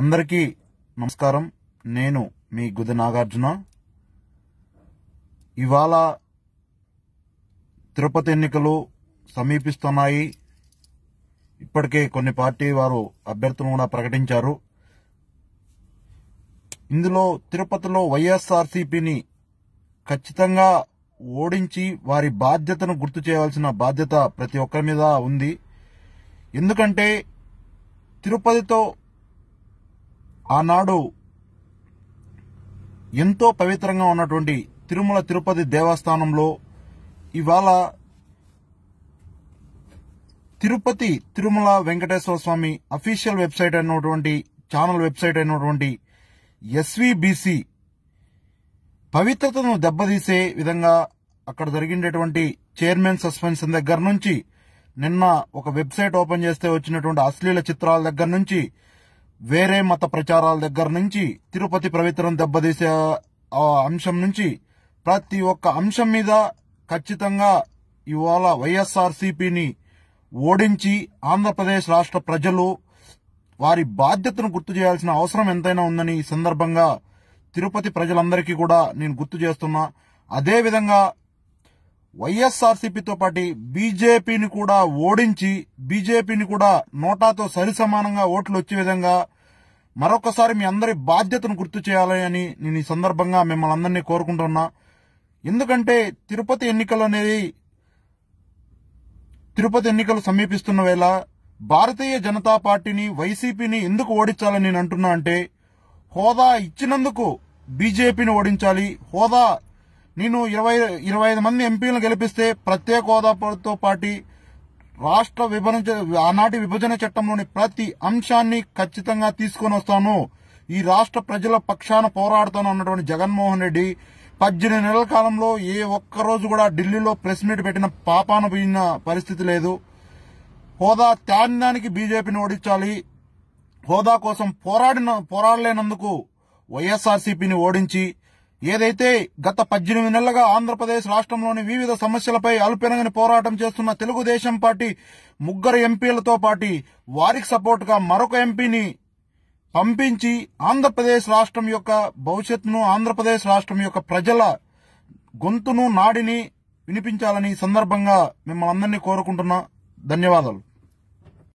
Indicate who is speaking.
Speaker 1: అందరికీ నమస్కారం నేను మీ గుది నాగార్జున ఇవాళ తిరుపతి ఎన్నికలు సమీపిస్తున్నాయి ఇప్పటికే కొన్ని పార్టీ వారు అభ్యర్థులు కూడా ప్రకటించారు ఇందులో తిరుపతిలో వైఎస్ఆర్సీపీని ఖచ్చితంగా ఓడించి వారి బాధ్యతను గుర్తు చేయాల్సిన బాధ్యత ప్రతి ఒక్కరి మీద ఉంది ఎందుకంటే తిరుపతితో ఆనాడు ఎంతో పవిత్రంగా ఉన్నటువంటి తిరుమల తిరుపతి దేవస్థానంలో ఇవాళ తిరుపతి తిరుమల వెంకటేశ్వర స్వామి అఫీషియల్ వెబ్సైట్ అయినటువంటి ఛానల్ వెబ్సైట్ అయినటువంటి ఎస్వీబీసీ పవిత్రతను దెబ్బతీసే విధంగా అక్కడ జరిగినటువంటి చైర్మన్ సస్పెన్షన్ దగ్గర నుంచి నిన్న ఒక వెబ్సైట్ ఓపెన్ చేస్తే వచ్చినటువంటి అశ్లీల చిత్రాల దగ్గర నుంచి వేరే మత ప్రచారాల దగ్గర నుంచి తిరుపతి పవిత్రం దెబ్బతీసే అంశం నుంచి ప్రతి ఒక్క అంశం మీద ఖచ్చితంగా ఇవాళ వైఎస్ఆర్సీపీని ఓడించి ఆంధ్రప్రదేశ్ రాష్ట్ర ప్రజలు వారి బాధ్యతను గుర్తు చేయాల్సిన అవసరం ఎంతైనా ఉందని ఈ సందర్భంగా తిరుపతి ప్రజలందరికీ కూడా నేను గుర్తు చేస్తున్నా అదేవిధంగా వైఎస్ఆర్సీపీతో పాటు బీజేపీని కూడా ఓడించి బీజేపీని కూడా నోటాతో సరిసమానంగా ఓట్లు వచ్చే విధంగా మరొకసారి మీ అందరి బాధ్యతను గుర్తు చేయాలని నేను ఈ సందర్భంగా మిమ్మల్ని అందరినీ కోరుకుంటున్నా ఎందుకంటే తిరుపతి ఎన్నికలు అనేది తిరుపతి ఎన్నికలు సమీపిస్తున్న వేళ భారతీయ జనతా పార్టీని వైసీపీని ఎందుకు ఓడించాలని నేను అంటున్నా అంటే హోదా ఇచ్చినందుకు బీజేపీని ఓడించాలి హోదా నేను ఇరవై ఇరవై ఐదు మంది ఎంపీలను గెలిపిస్తే ప్రత్యేక హోదాతో పాటు రాష్ట్ర విభజన ఆనాటి విభజన చట్టంలోని ప్రతి అంశాన్ని ఖచ్చితంగా తీసుకుని వస్తాను ఈ రాష్ట్ర ప్రజల పక్షాన పోరాడుతాను అన్నటువంటి జగన్మోహన్ రెడ్డి పద్దెనిమిది నెలల కాలంలో ఏ ఒక్కరోజు కూడా ఢిల్లీలో ప్రెస్ మీట్ పెట్టిన పాపాన పోయిన పరిస్థితి లేదు హోదా త్యాగానికి బీజేపీని ఓడించాలి హోదా కోసం పోరాడిన పోరాడలేనందుకు వైఎస్ఆర్సీపీని ఓడించి ఏదైతే గత పద్దెనిమిది నెలలుగా ఆంధ్రప్రదేశ్ రాష్ట్రంలోని వివిధ సమస్యలపై అలుపెనగని పోరాటం చేస్తున్న తెలుగుదేశం పార్టీ ముగ్గురు ఎంపీలతో పాటు వారికి సపోర్టుగా మరొక ఎంపీని పంపించి ఆంధ్రప్రదేశ్ రాష్ట్రం యొక్క భవిష్యత్తును ఆంధ్రప్రదేశ్ రాష్ట్రం యొక్క ప్రజల గొంతును నాడిని వినిపించాలని సందర్భంగా మిమ్మల్ని అందరినీ కోరుకుంటున్నా ధన్యవాదాలు